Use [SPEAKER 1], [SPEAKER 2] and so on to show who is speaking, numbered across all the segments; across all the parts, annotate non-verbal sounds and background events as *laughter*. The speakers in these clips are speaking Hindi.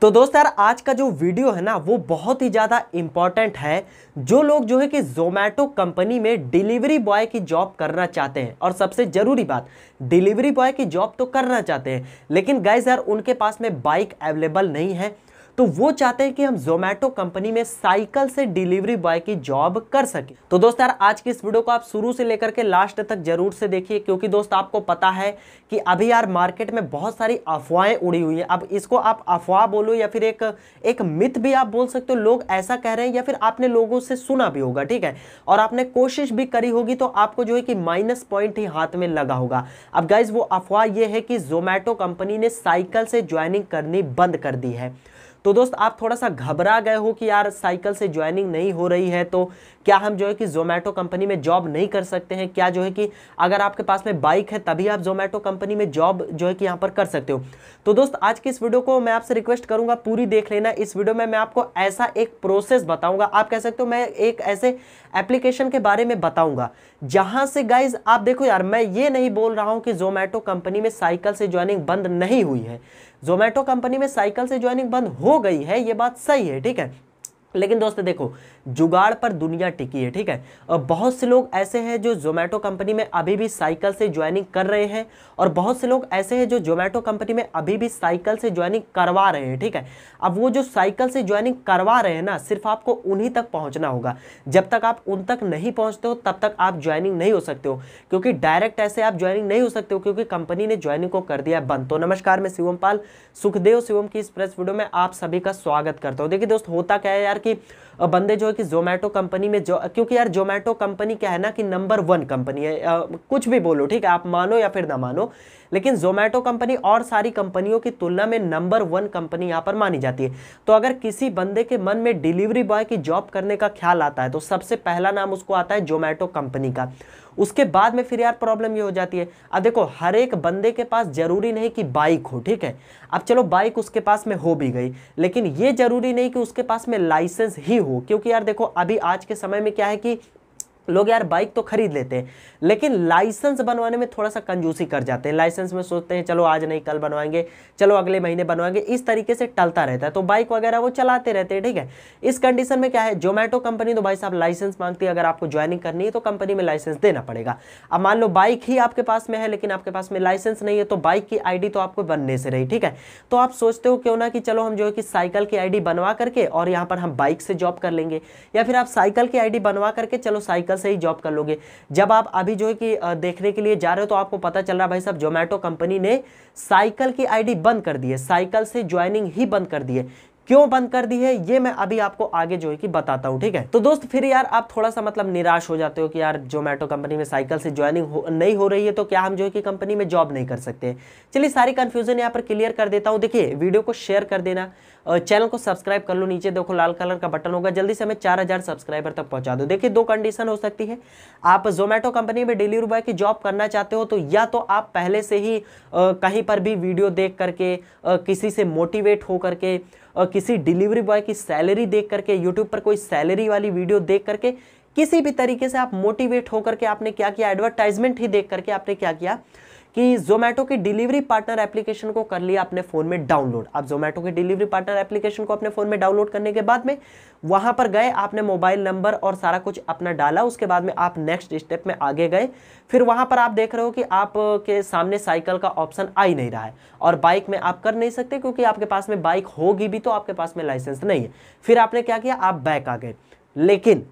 [SPEAKER 1] तो दोस्त यार आज का जो वीडियो है ना वो बहुत ही ज़्यादा इम्पॉर्टेंट है जो लोग जो है कि जोमेटो कंपनी में डिलीवरी बॉय की जॉब करना चाहते हैं और सबसे ज़रूरी बात डिलीवरी बॉय की जॉब तो करना चाहते हैं लेकिन गैस यार उनके पास में बाइक अवेलेबल नहीं है तो वो चाहते हैं कि हम जोमेटो कंपनी में साइकिल से डिलीवरी बॉय की जॉब कर सके तो दोस्त यार आज की इस वीडियो को आप शुरू से लेकर के लास्ट तक जरूर से देखिए क्योंकि दोस्त आपको पता है कि अभी यार मार्केट में बहुत सारी अफवाहें उड़ी हुई है अब इसको आप अफवाह बोलो या फिर एक एक मिथ भी आप बोल सकते हो लोग ऐसा कह रहे हैं या फिर आपने लोगों से सुना भी होगा ठीक है और आपने कोशिश भी करी होगी तो आपको जो है कि माइनस पॉइंट ही हाथ में लगा होगा अब गाइज वो अफवाह ये है कि जोमेटो कंपनी ने साइकिल से ज्वाइनिंग करनी बंद कर दी है तो दोस्त आप थोड़ा सा घबरा गए हो कि यार साइकिल से ज्वाइनिंग नहीं हो रही है तो क्या हम जो है कि जोमेटो कंपनी में जॉब नहीं कर सकते हैं क्या जो है कि अगर आपके पास में बाइक है तभी आप जोमेटो कंपनी में जॉब जो है कि यहाँ पर कर सकते हो तो दोस्त आज की इस वीडियो को मैं आपसे रिक्वेस्ट करूँगा पूरी देख लेना इस वीडियो में मैं आपको ऐसा एक प्रोसेस बताऊँगा आप कह सकते हो मैं एक ऐसे एप्लीकेशन के बारे में बताऊँगा जहाँ से गाइज आप देखो यार मैं ये नहीं बोल रहा हूँ कि जोमेटो कंपनी में साइकिल से ज्वाइनिंग बंद नहीं हुई है जोमेटो कंपनी में साइकिल से ज्वाइनिंग बंद हो गई है ये बात सही है ठीक है लेकिन दोस्तों देखो जुगाड़ पर दुनिया टिकी है ठीक है बहुत से लोग ऐसे हैं जो जोमेटो कंपनी में अभी भी साइकिल से ज्वाइनिंग कर रहे हैं और बहुत से लोग ऐसे हैं जो जोमेटो कंपनी में अभी भी साइकिल से ज्वाइनिंग करवा रहे हैं ठीक है अब वो जो साइकिल से ज्वाइनिंग करवा रहे हैं ना सिर्फ आपको उन्हीं तक पहुँचना होगा जब तक आप उन तक नहीं पहुँचते हो तब तक आप ज्वाइनिंग नहीं हो सकते हो क्योंकि डायरेक्ट ऐसे आप ज्वाइनिंग नहीं हो सकते हो क्योंकि कंपनी ने ज्वाइनिंग को कर दिया बंद तो नमस्कार मैं शिवम पाल सुखदेव शिवम की इस प्रेस वीडियो में आप सभी का स्वागत करता हूँ देखिए दोस्त होता क्या है यार कि बंदे जो है कि जोमेटो कंपनी में जो क्योंकि यार जोमेटो कंपनी क्या है ना कि नंबर वन कंपनी है आ, कुछ भी बोलो ठीक है आप मानो या फिर ना मानो लेकिन जोमेटो कंपनी और सारी कंपनियों की तुलना में नंबर वन कंपनी यहाँ पर मानी जाती है तो अगर किसी बंदे के मन में डिलीवरी बॉय की जॉब करने का ख्याल आता है तो सबसे पहला नाम उसको आता है जोमेटो कंपनी का उसके बाद में फिर यार प्रॉब्लम ये हो जाती है अब देखो हर एक बंदे के पास ज़रूरी नहीं कि बाइक हो ठीक है अब चलो बाइक उसके पास में हो भी गई लेकिन ये ज़रूरी नहीं कि उसके पास में लाइसेंस ही हो क्योंकि यार देखो अभी आज के समय में क्या है कि लोग यार बाइक तो खरीद लेते हैं लेकिन लाइसेंस बनवाने में थोड़ा सा कंजूसी कर जाते हैं लाइसेंस में सोचते हैं चलो आज नहीं कल बनवाएंगे चलो अगले महीने बनवाएंगे इस तरीके से टलता रहता है तो बाइक वगैरह वो चलाते रहते हैं ठीक है इस कंडीशन में क्या है जोमेटो कंपनी तो भाई साहब लाइसेंस मांगती है अगर आपको ज्वाइनिंग करनी है तो कंपनी में लाइसेंस देना पड़ेगा अब मान लो बाइक ही आपके पास में है लेकिन आपके पास में लाइसेंस नहीं है तो बाइक की आई तो आपको बनने से रही ठीक है तो आप सोचते हो क्यों ना कि चलो हम जो है कि साइकिल की आई बनवा करके और यहाँ पर हम बाइक से जॉब कर लेंगे या फिर आप साइकिल की आई बनवा करके चलो साइकिल से ही जॉब कर लोगे जब आप अभी जो है कि देखने के लिए जा रहे हो तो आपको पता चल रहा है भाई साहब जोमेटो कंपनी ने साइकिल की आईडी बंद कर दी है साइकिल से ज्वाइनिंग ही बंद कर दी है क्यों बंद कर दी है ये मैं अभी आपको आगे जो है कि बताता हूँ ठीक है तो दोस्त फिर यार आप थोड़ा सा मतलब निराश हो जाते हो कि यार जोमेटो कंपनी में साइकिल से ज्वाइनिंग हो, नहीं हो रही है तो क्या हम जो है कि कंपनी में जॉब नहीं कर सकते चलिए सारी कंफ्यूजन यहाँ पर क्लियर कर देता हूँ देखिए वीडियो को शेयर कर देना चैनल को सब्सक्राइब कर लो नीचे देखो लाल कलर का बटन होगा जल्दी से हमें चार हज़ार सब्सक्राइबर तक पहुंचा दो देखिए दो कंडीशन हो सकती है आप जोमेटो कंपनी में डिलीवरी बॉय की जॉब करना चाहते हो तो या तो आप पहले से ही कहीं पर भी वीडियो देख करके किसी से मोटिवेट होकर के किसी डिलीवरी बॉय की सैलरी देख करके यूट्यूब पर कोई सैलरी वाली वीडियो देख करके किसी भी तरीके से आप मोटिवेट होकर के आपने क्या किया एडवर्टाइजमेंट ही देख करके आपने क्या किया कि जोमेटो की डिलीवरी पार्टनर एप्लीकेशन को कर लिया अपने फ़ोन में डाउनलोड आप जोमेटो की डिलीवरी पार्टनर एप्लीकेशन को अपने फ़ोन में डाउनलोड करने के बाद में वहां पर गए आपने मोबाइल नंबर और सारा कुछ अपना डाला उसके बाद में आप नेक्स्ट स्टेप में आगे गए फिर वहां पर आप देख रहे हो कि आपके सामने साइकिल का ऑप्शन आ ही नहीं रहा है और बाइक में आप कर नहीं सकते क्योंकि आपके पास में बाइक होगी भी तो आपके पास में लाइसेंस नहीं है फिर आपने क्या किया आप बैक आ गए लेकिन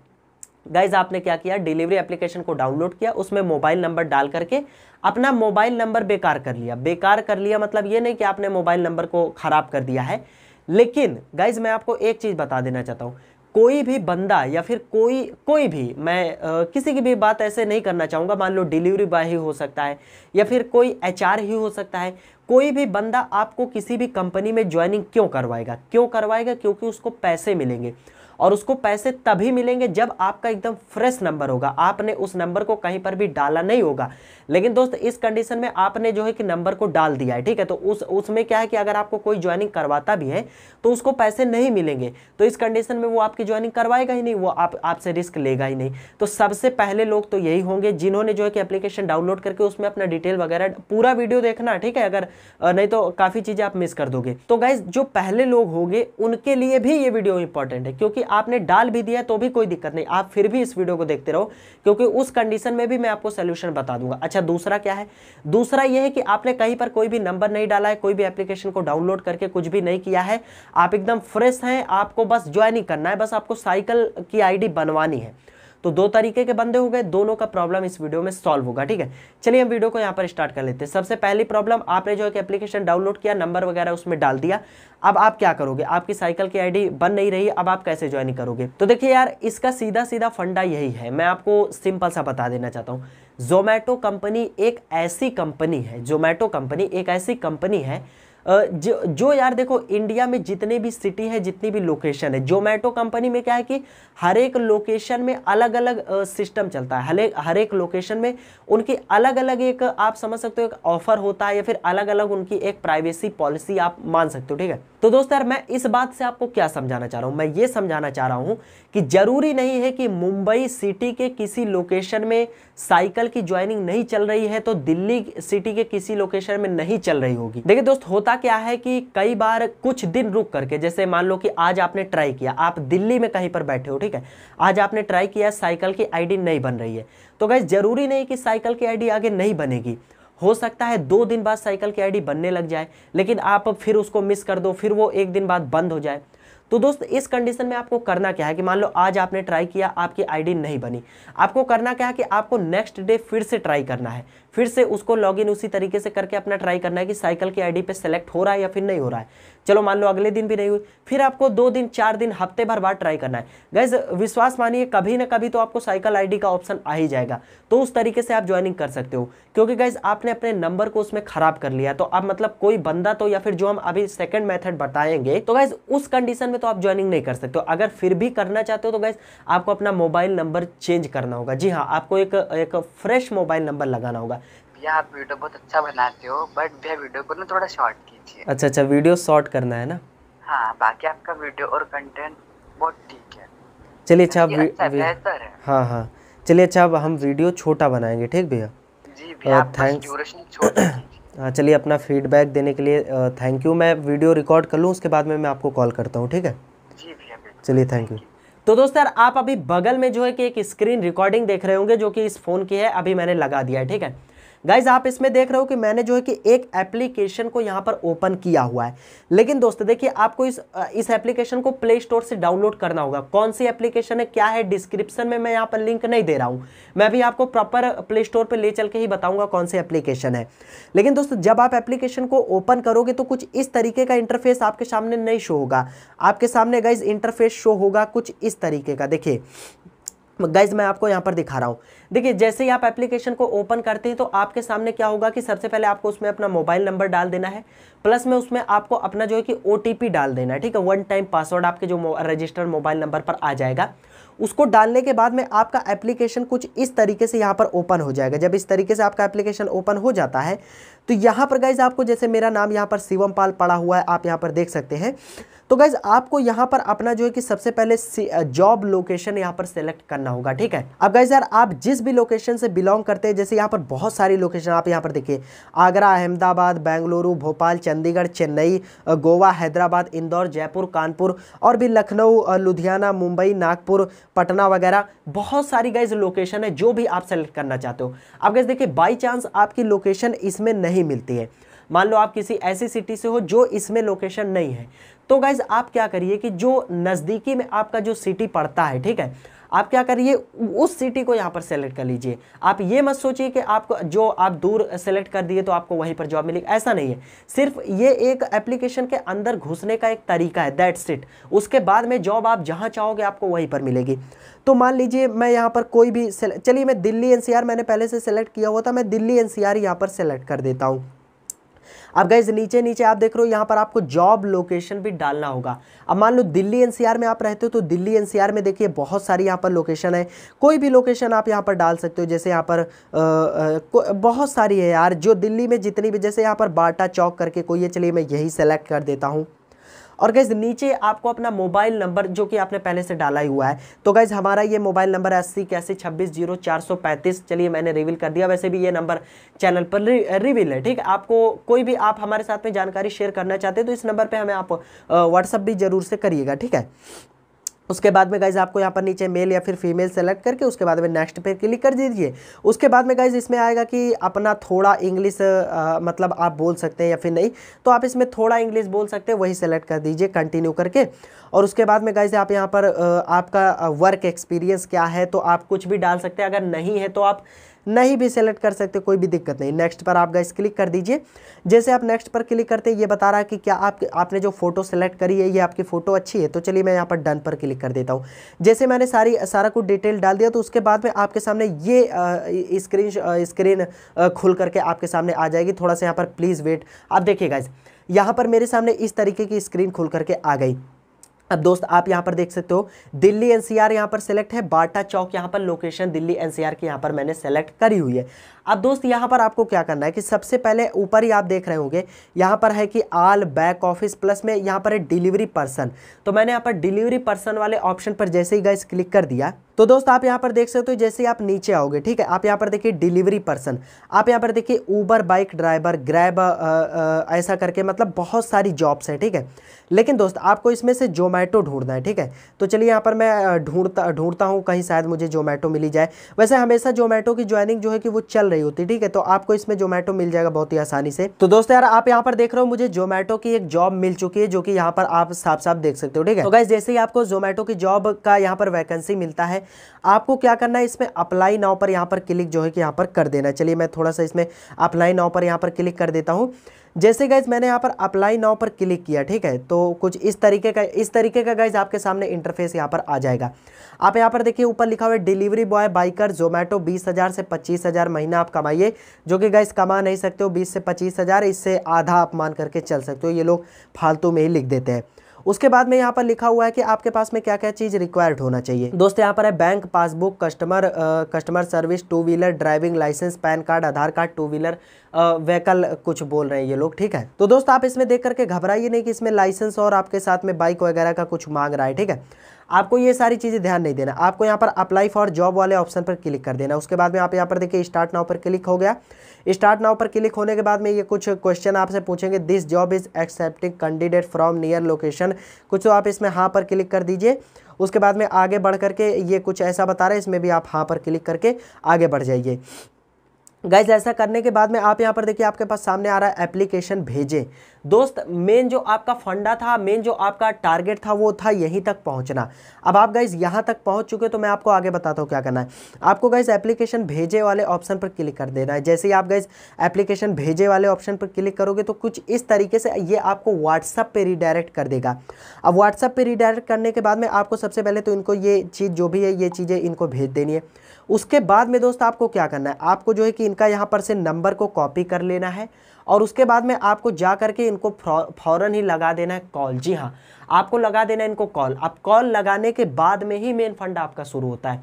[SPEAKER 1] गाइज आपने क्या किया डिलीवरी एप्लीकेशन को डाउनलोड किया उसमें मोबाइल नंबर डाल करके अपना मोबाइल नंबर बेकार कर लिया बेकार कर लिया मतलब ये नहीं कि आपने मोबाइल नंबर को ख़राब कर दिया है लेकिन गाइज मैं आपको एक चीज़ बता देना चाहता हूँ कोई भी बंदा या फिर कोई कोई भी मैं आ, किसी की भी बात ऐसे नहीं करना चाहूँगा मान लो डिलीवरी बॉय ही हो सकता है या फिर कोई एचआर ही हो सकता है कोई भी बंदा आपको किसी भी कंपनी में ज्वाइनिंग क्यों करवाएगा क्यों करवाएगा क्योंकि उसको पैसे मिलेंगे और उसको पैसे तभी मिलेंगे जब आपका एकदम फ्रेश नंबर होगा आपने उस नंबर को कहीं पर भी डाला नहीं होगा लेकिन दोस्त इस कंडीशन में आपने जो है कि नंबर को डाल दिया है ठीक है तो उस उसमें क्या है कि अगर आपको कोई ज्वाइनिंग करवाता भी है तो उसको पैसे नहीं मिलेंगे तो इस कंडीशन में वो आपकी ज्वाइनिंग करवाएगा ही नहीं वो आप आपसे रिस्क लेगा ही नहीं तो सबसे पहले लोग तो यही होंगे जिन्होंने जो है कि एप्लीकेशन डाउनलोड करके उसमें अपना डिटेल वगैरह पूरा वीडियो देखना ठीक है अगर नहीं तो काफ़ी चीज़ें आप मिस कर दोगे तो गाइज जो पहले लोग होंगे उनके लिए भी ये वीडियो इंपॉर्टेंट है क्योंकि आपने डाल भी दिया तो भी कोई दिक्कत नहीं आप फिर भी इस वीडियो को देखते रहो क्योंकि उस कंडीशन में भी मैं आपको सोल्यूशन बता दूंगा अच्छा दूसरा क्या है दूसरा यह है कि आपने कहीं पर कोई भी नंबर नहीं डाला है कोई भी एप्लीकेशन को डाउनलोड करके कुछ भी नहीं किया है आप एकदम फ्रेश हैं आपको बस ज्वाइनिंग करना है बस आपको साइकिल की आई बनवानी है तो दो तरीके के बंदे हो गए दोनों का प्रॉब्लम इस वीडियो में सॉल्व होगा ठीक है चलिए हम वीडियो को यहाँ पर स्टार्ट कर लेते हैं सबसे पहली प्रॉब्लम आपने जो है एप्लीकेशन डाउनलोड किया नंबर वगैरह उसमें डाल दिया अब आप क्या करोगे आपकी साइकिल की आईडी बन नहीं रही अब आप कैसे ज्वाइन करोगे तो देखिए यार इसका सीधा सीधा फंडा यही है मैं आपको सिंपल सा बता देना चाहता हूँ जोमेटो कंपनी एक ऐसी कंपनी है जोमेटो कंपनी एक ऐसी कंपनी है जो जो यार देखो इंडिया में जितने भी सिटी है जितनी भी लोकेशन है जोमेटो कंपनी में क्या है कि हर एक लोकेशन में अलग अलग सिस्टम चलता है हर एक लोकेशन में उनकी अलग अलग एक आप समझ सकते हो एक ऑफर होता है या फिर अलग अलग उनकी एक प्राइवेसी पॉलिसी आप मान सकते हो ठीक है तो दोस्त यार मैं इस बात से आपको क्या समझाना चाह रहा हूँ मैं ये समझाना चाह रहा हूँ कि ज़रूरी नहीं है कि मुंबई सिटी के किसी लोकेशन में साइकिल की ज्वाइनिंग नहीं चल रही है तो दिल्ली सिटी के किसी लोकेशन में नहीं चल रही होगी देखिए दोस्त होता क्या है कि कई बार कुछ दिन रुक करके जैसे मान लो कि आज आपने ट्राई किया आप दिल्ली में कहीं पर बैठे हो ठीक है आज आपने ट्राई किया साइकिल की आईडी नहीं बन रही है तो गैस जरूरी नहीं कि साइकिल की आईडी आगे नहीं बनेगी हो सकता है दो दिन बाद साइकिल की आईडी बनने लग जाए लेकिन आप फिर उसको मिस कर दो फिर वो एक दिन बाद बंद हो जाए तो दोस्तों इस कंडीशन में आपको करना क्या है कि मान लो आज आपने ट्राई किया आपकी आईडी नहीं बनी आपको करना क्या है कि आपको नेक्स्ट डे फिर से ट्राई करना है फिर से उसको लॉगिन उसी तरीके से करके अपना ट्राई करना है कि साइकिल की आईडी पे सेलेक्ट हो रहा है या फिर नहीं हो रहा है चलो मान लो अगले दिन भी नहीं हुई फिर आपको दो दिन चार दिन हफ्ते भर बाद ट्राई करना है गैस विश्वास मानिए कभी ना कभी तो आपको साइकिल आईडी का ऑप्शन आ ही जाएगा तो उस तरीके से आप ज्वाइनिंग कर सकते हो क्योंकि गैस आपने अपने नंबर को उसमें खराब कर लिया तो आप मतलब कोई बंदा तो या फिर जो हम अभी सेकंड मेथड बताएंगे तो गैस उस कंडीशन में तो आप ज्वाइनिंग नहीं कर सकते हो अगर फिर भी करना चाहते हो तो गैस आपको अपना मोबाइल नंबर चेंज करना होगा जी हाँ आपको एक एक फ्रेश मोबाइल नंबर लगाना होगा भैया आप वीडियो बहुत अच्छा बनाते हो बट भैया वीडियो को ना थोड़ा शॉर्ट कीजिए अच्छा अच्छा वीडियो शॉर्ट करना है ना हाँ बाकी आपका वीडियो और कंटेंट बहुत ठीक है चलिए अच्छा, अच्छा बेहतर है हाँ हाँ चलिए अच्छा अब हम वीडियो छोटा बनाएंगे ठीक भैया जी भैया थैंक्स *clears throat* हाँ चलिए अपना फीडबैक देने के लिए थैंक यू मैं वीडियो रिकॉर्ड कर लूँ उसके बाद में मैं आपको कॉल करता हूँ ठीक है जी भैया चलिए थैंक यू तो दोस्त यार आप अभी बगल में जो है कि एक स्क्रीन रिकॉर्डिंग देख रहे होंगे जो कि इस फ़ोन की है अभी मैंने लगा दिया है ठीक है गाइज आप इसमें देख रहे हो कि मैंने जो है कि एक एप्लीकेशन को यहाँ पर ओपन किया हुआ है लेकिन दोस्तों देखिए आपको इस इस एप्लीकेशन को प्ले स्टोर से डाउनलोड करना होगा कौन सी एप्लीकेशन है क्या है डिस्क्रिप्शन में मैं यहाँ पर लिंक नहीं दे रहा हूँ मैं भी आपको प्रॉपर प्ले स्टोर पर ले चल के ही बताऊँगा कौन सी एप्लीकेशन है लेकिन दोस्तों जब आप एप्लीकेशन को ओपन करोगे तो कुछ इस तरीके का इंटरफेस आपके सामने नहीं शो होगा आपके सामने गाइज इंटरफेस शो होगा कुछ इस तरीके का देखिए गाइज मैं आपको यहाँ पर दिखा रहा हूँ देखिए जैसे ही आप एप्लीकेशन को ओपन करते हैं तो आपके सामने क्या होगा कि सबसे पहले आपको उसमें अपना मोबाइल नंबर डाल देना है प्लस में उसमें आपको अपना जो है कि ओ डाल देना है ठीक है वन टाइम पासवर्ड आपके जो रजिस्टर्ड मोबाइल नंबर पर आ जाएगा उसको डालने के बाद में आपका एप्लीकेशन कुछ इस तरीके से यहाँ पर ओपन हो जाएगा जब इस तरीके से आपका एप्लीकेशन ओपन हो जाता है तो यहाँ पर गाइज आपको जैसे मेरा नाम यहाँ पर शिवम पाल पड़ा हुआ है आप यहाँ पर देख सकते हैं तो गाइज आपको यहाँ पर अपना जो है कि सबसे पहले जॉब लोकेशन यहाँ पर सेलेक्ट करना होगा ठीक है अब गाइज यार आप जिस भी लोकेशन से बिलोंग करते हैं जैसे यहाँ पर बहुत सारी लोकेशन आप यहाँ पर देखिए आगरा अहमदाबाद बेंगलुरु भोपाल चंडीगढ़ चेन्नई गोवा हैदराबाद इंदौर जयपुर कानपुर और भी लखनऊ लुधियाना मुंबई नागपुर पटना वगैरह बहुत सारी गाइज लोकेशन है जो भी आप सेलेक्ट करना चाहते हो अब गाइज देखिए बाई चांस आपकी लोकेशन इसमें नहीं नहीं मिलती है मान लो आप किसी ऐसी सिटी से हो जो इसमें लोकेशन नहीं है तो गाइज़ आप क्या करिए कि जो नज़दीकी में आपका जो सिटी पड़ता है ठीक है आप क्या करिए उस सिटी को यहाँ पर सेलेक्ट कर लीजिए आप ये मत सोचिए कि आप जो आप दूर सेलेक्ट कर दिए तो आपको वहीं पर जॉब मिलेगी ऐसा नहीं है सिर्फ ये एक एप्लीकेशन के अंदर घुसने का एक तरीका है दैट सिट उसके बाद में जॉब आप जहाँ चाहोगे आपको वहीं पर मिलेगी तो मान लीजिए मैं यहाँ पर कोई भी चलिए मैं दिल्ली एन मैंने पहले से सेलेक्ट किया हुआ था मैं दिल्ली एनसीआर यहाँ पर सेलेक्ट कर देता हूँ अब गैज नीचे नीचे आप देख रहे हो यहाँ पर आपको जॉब लोकेशन भी डालना होगा अब मान लो दिल्ली एनसीआर में आप रहते हो तो दिल्ली एनसीआर में देखिए बहुत सारी यहाँ पर लोकेशन है कोई भी लोकेशन आप यहाँ पर डाल सकते हो जैसे यहाँ पर बहुत सारी है यार जो दिल्ली में जितनी भी जैसे यहाँ पर बाटा चौक करके कोई चलिए मैं यही सेलेक्ट कर देता हूँ और गैज़ नीचे आपको अपना मोबाइल नंबर जो कि आपने पहले से डाला ही हुआ है तो गैज़ हमारा ये मोबाइल नंबर है अस्सी कैसे छब्बीस जीरो चार सौ पैंतीस चलिए मैंने रिवील कर दिया वैसे भी ये नंबर चैनल पर रिवील है ठीक आपको कोई भी आप हमारे साथ में जानकारी शेयर करना चाहते हैं तो इस नंबर पर हमें आप व्हाट्सअप भी ज़रूर से करिएगा ठीक है उसके बाद में गाइज आपको यहाँ पर नीचे मेल या फिर फीमेल सेलेक्ट करके उसके बाद में नेक्स्ट पे क्लिक कर दीजिए उसके बाद में गाइज इसमें आएगा कि अपना थोड़ा इंग्लिश मतलब आप बोल सकते हैं या फिर नहीं तो आप इसमें थोड़ा इंग्लिश बोल सकते हैं वही सेलेक्ट कर दीजिए कंटिन्यू करके और उसके बाद में गाइज आप यहाँ पर आ, आपका वर्क एक्सपीरियंस क्या है तो आप कुछ भी डाल सकते हैं अगर नहीं है तो आप नहीं भी सेलेक्ट कर सकते कोई भी दिक्कत नहीं नेक्स्ट पर आप गैस क्लिक कर दीजिए जैसे आप नेक्स्ट पर क्लिक करते ये बता रहा है कि क्या आप आपने जो फोटो सेलेक्ट करी है ये आपकी फ़ोटो अच्छी है तो चलिए मैं यहाँ पर डन पर क्लिक कर देता हूँ जैसे मैंने सारी सारा कुछ डिटेल डाल दिया तो उसके बाद में आपके सामने ये स्क्रीन स्क्रीन खुल करके आपके सामने आ जाएगी थोड़ा सा यहाँ पर प्लीज़ वेट आप देखिए गाइज यहाँ पर मेरे सामने इस तरीके की स्क्रीन खुल करके आ गई अब दोस्त आप यहाँ पर देख सकते हो दिल्ली एनसीआर यहां पर सेलेक्ट है बाटा चौक यहाँ पर लोकेशन दिल्ली एनसीआर की यहाँ पर मैंने सेलेक्ट करी हुई है अब दोस्त यहाँ पर आपको क्या करना है कि सबसे पहले ऊपर ही आप देख रहे होंगे यहाँ पर है कि आल बैक ऑफिस प्लस में यहाँ पर है डिलीवरी पर्सन तो मैंने यहाँ पर डिलीवरी पर्सन वाले ऑप्शन पर जैसे ही गैस क्लिक कर दिया तो दोस्त आप यहाँ पर देख सकते हो जैसे ही आप नीचे आओगे ठीक है आप यहाँ पर देखिए डिलीवरी पर्सन आप यहाँ पर देखिए ऊबर बाइक ड्राइवर ग्रैब ऐसा करके मतलब बहुत सारी जॉब्स हैं ठीक है लेकिन दोस्त आपको इसमें से जोमेटो ढूंढना है ठीक है तो चलिए यहाँ पर मैं ढूंढता ढूंढता हूँ कहीं शायद मुझे जोमेटो मिली जाए वैसे हमेशा जोमेटो की ज्वाइनिंग जो है कि वो चल रही रही होती ठीक है तो आपको इसमें जोमेटो मिल जाएगा बहुत ही आसानी से तो दोस्तों यार आप यहाँ पर देख रहे हो मुझे जोमेटो की एक जॉब मिल चुकी है जो की यहाँ पर आप साफ साफ देख सकते हो ठीक है तो गाइज जैसे ही आपको जोमेटो की जॉब का यहाँ पर वैकेंसी मिलता है आपको क्या करना है इसमें अप्लाई नाव पर यहाँ पर क्लिक जो है कि यहाँ पर कर देना चलिए मैं थोड़ा सा इसमें अप्लाई नाव पर यहाँ पर क्लिक कर देता हूँ जैसे गाइज मैंने यहाँ पर अप्लाई नाव पर क्लिक किया ठीक है तो कुछ इस तरीके का इस तरीके का गाइज आपके सामने इंटरफेस यहाँ पर आ जाएगा आप यहाँ पर देखिए ऊपर लिखा हुआ है डिलीवरी बॉय बाइकर जोमेटो बीस हज़ार से पच्चीस हज़ार महीना आप कमाइए जो कि गाइज कमा नहीं सकते हो बीस से पच्चीस हज़ार इससे आधा आप मान करके चल सकते हो ये लोग फालतू में ही लिख देते हैं उसके बाद में यहाँ पर लिखा हुआ है कि आपके पास में क्या क्या चीज़ रिक्वायर्ड होना चाहिए दोस्तों यहाँ पर है bank passbook customer customer service two wheeler driving licence PAN card Aadhaar card two wheeler vehicle कुछ बोल रहे हैं ये लोग ठीक है तो दोस्तों आप इसमें देख करके घबराइए नहीं कि इसमें लाइसेंस और आपके साथ में बाइक वगैरह का कुछ मांग रहा है ठीक है आपको ये सारी चीज़ें ध्यान नहीं देना आपको यहाँ पर अप्लाई फॉर जॉब वाले ऑप्शन पर क्लिक कर देना उसके बाद में आप यहाँ पर देखिए स्टार्ट नाव पर क्लिक हो गया स्टार्ट नाव पर क्लिक होने के बाद में ये कुछ क्वेश्चन आपसे पूछेंगे this job is accepting candidate from near location कुछ तो आप इसमें हाँ पर क्लिक कर दीजिए उसके बाद में आगे बढ़ करके ये कुछ ऐसा बता रहा है इसमें भी आप हाँ पर क्लिक करके आगे बढ़ जाइए गैस ऐसा करने के बाद में आप यहाँ पर देखिए आपके पास सामने आ रहा है एप्लीकेशन भेजें दोस्त मेन जो आपका फंडा था मेन जो आपका टारगेट था वो था यहीं तक पहुंचना अब आप गाइज यहाँ तक पहुंच चुके तो मैं आपको आगे बताता हूँ क्या करना है आपको गाइज एप्लीकेशन भेजे वाले ऑप्शन पर क्लिक कर देना है जैसे ही आप गाइज एप्लीकेशन भेजे वाले ऑप्शन पर क्लिक करोगे तो कुछ इस तरीके से ये आपको व्हाट्सअप पर रिडायरेक्ट कर देगा अब व्हाट्सअप पर रिडायरेक्ट करने के बाद में आपको सबसे पहले तो इनको ये चीज़ जो भी है ये चीज़ें इनको भेज देनी है उसके बाद में दोस्त आपको क्या करना है आपको जो है कि इनका यहाँ पर से नंबर को कॉपी कर लेना है और उसके बाद में आपको जा करके इनको फ़ौरन ही लगा देना है कॉल जी हाँ आपको लगा देना है इनको कॉल अब कॉल लगाने के बाद में ही मेन फंड आपका शुरू होता है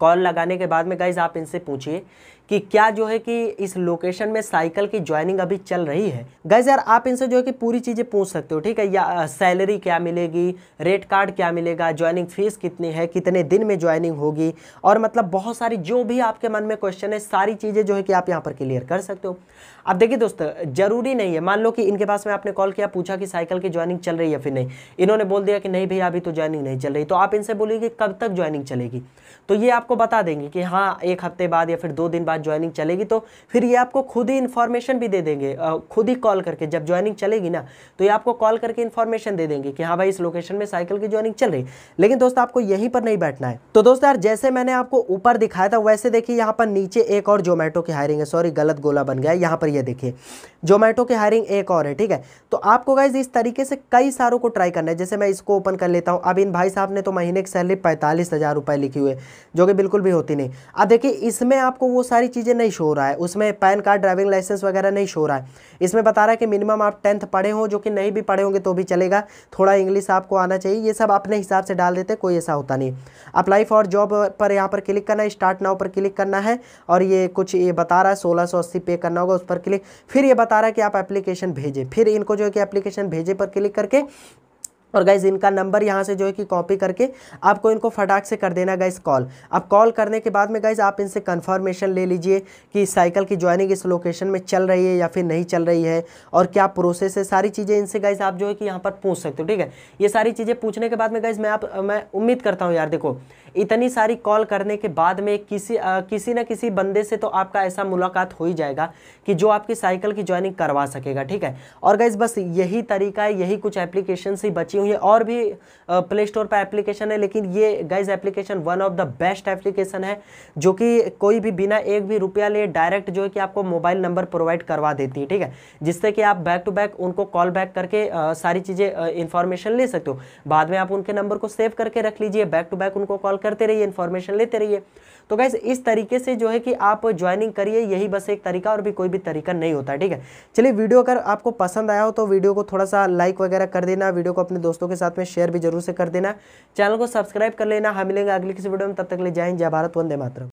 [SPEAKER 1] कॉल लगाने के बाद में गाइज आप इनसे पूछिए कि क्या जो है कि इस लोकेशन में साइकिल की ज्वाइनिंग अभी चल रही है गाइज यार आप इनसे जो है कि पूरी चीज़ें पूछ सकते हो ठीक है या सैलरी क्या मिलेगी रेट कार्ड क्या मिलेगा ज्वाइनिंग फीस कितनी है कितने दिन में ज्वाइनिंग होगी और मतलब बहुत सारी जो भी आपके मन में क्वेश्चन है सारी चीज़ें जो है कि आप यहाँ पर क्लियर कर सकते हो अब देखिए दोस्तों ज़रूरी नहीं है मान लो कि इनके पास में आपने कॉल किया पूछा कि साइकिल की ज्वाइनिंग चल रही है फिर नहीं इन्होंने बोल दिया कि नहीं भैया अभी तो ज्वाइनिंग नहीं चल रही तो आप इनसे बोलिए कि कब तक ज्वाइनिंग चलेगी तो ये आपको बता देंगे कि हाँ एक हफ्ते बाद या फिर दो दिन बाद ज्वाइनिंग चलेगी तो फिर ये आपको खुद ही इन्फॉर्मेशन भी दे देंगे खुद ही कॉल करके जब ज्वाइनिंग चलेगी ना तो ये आपको कॉल करके इन्फॉर्मेशन दे देंगे कि हाँ भाई इस लोकेशन में साइकिल की ज्वाइनिंग चल रही लेकिन दोस्तों आपको यहीं पर नहीं बैठना है तो दोस्तों यार जैसे मैंने आपको ऊपर दिखाया था वैसे देखिए यहाँ पर नीचे एक और जोमेटो की हायरिंग है सॉरी गलत गोला बन गया यहाँ पर यह देखिए जोमेटो की हायरिंग एक और है ठीक है तो आपको गाइज इस तरीके से कई सारों को ट्राई करना है जैसे मैं इसको ओपन कर लेता हूँ अब इन भाई साहब ने तो महीने की सैलरी पैंतालीस हज़ार रुपये लिखी हुई है जो कि बिल्कुल भी होती नहीं अब देखिए इसमें आपको वो सारी चीज़ें नहीं शो रहा है उसमें पैन कार्ड ड्राइविंग लाइसेंस वगैरह नहीं शो रहा है इसमें बता रहा है कि मिनिमम आप टेंथ पढ़े हो जो कि नहीं भी पढ़े होंगे तो भी चलेगा थोड़ा इंग्लिश आपको आना चाहिए ये सब अपने हिसाब से डाल देते कोई ऐसा होता नहीं अप्लाई फॉर जॉब पर यहाँ पर क्लिक करना है स्टार्ट नाउ पर क्लिक करना है और ये कुछ ये बता रहा है सोलह पे करना होगा उस पर क्लिक फिर ये बता बता रहा है कि आप एप्लीकेशन भेजें फिर इनको जो है कि एप्लीकेशन भेजे पर क्लिक करके और गाइज इनका नंबर यहाँ से जो है कि कॉपी करके आपको इनको फटाक से कर देना गाइज कॉल अब कॉल करने के बाद में गाइज आप इनसे कन्फर्मेशन ले लीजिए कि साइकिल की ज्वाइनिंग इस लोकेशन में चल रही है या फिर नहीं चल रही है और क्या प्रोसेस है सारी चीज़ें इनसे गाइज आप जो है कि यहाँ पर पूछ सकते हो ठीक है ये सारी चीज़ें पूछने के बाद में गाइज मैं आप मैं उम्मीद करता हूँ यार देखो इतनी सारी कॉल करने के बाद में किसी आ, किसी ना किसी बंदे से तो आपका ऐसा मुलाकात हो ही जाएगा कि जो आपकी साइकिल की ज्वाइनिंग करवा सकेगा ठीक है और गाइज बस यही तरीका है यही कुछ एप्लीकेशन ही बची हूँ ये और भी प्ले स्टोर पर एप्लीकेशन है लेकिन ये guys application one of the best application है जो कि कोई भी बिना एक भी रुपया लिए डायरेक्ट जो है कि आपको मोबाइल नंबर प्रोवाइड करवा देती है ठीक है जिससे कि आप बैक टू बैक उनको कॉल बैक करके आ, सारी चीज़ें इन्फॉर्मेशन ले सकते हो बाद में आप उनके नंबर को सेव करके रख लीजिए बैक टू बैक उनको कॉल करते रहिए इन्फॉर्मेशन लेते रहिए तो गैस इस तरीके से जो है कि आप ज्वाइनिंग करिए यही बस एक तरीका और भी कोई भी तरीका नहीं होता है ठीक है चलिए वीडियो अगर आपको पसंद आया हो तो वीडियो को थोड़ा सा लाइक वगैरह कर देना वीडियो को अपने दोस्तों के साथ में शेयर भी जरूर से कर देना चैनल को सब्सक्राइब कर लेना हम मिलेंगे अगले किसी वीडियो में तब तक ले जय हिंद जय भारत वंदे मातरम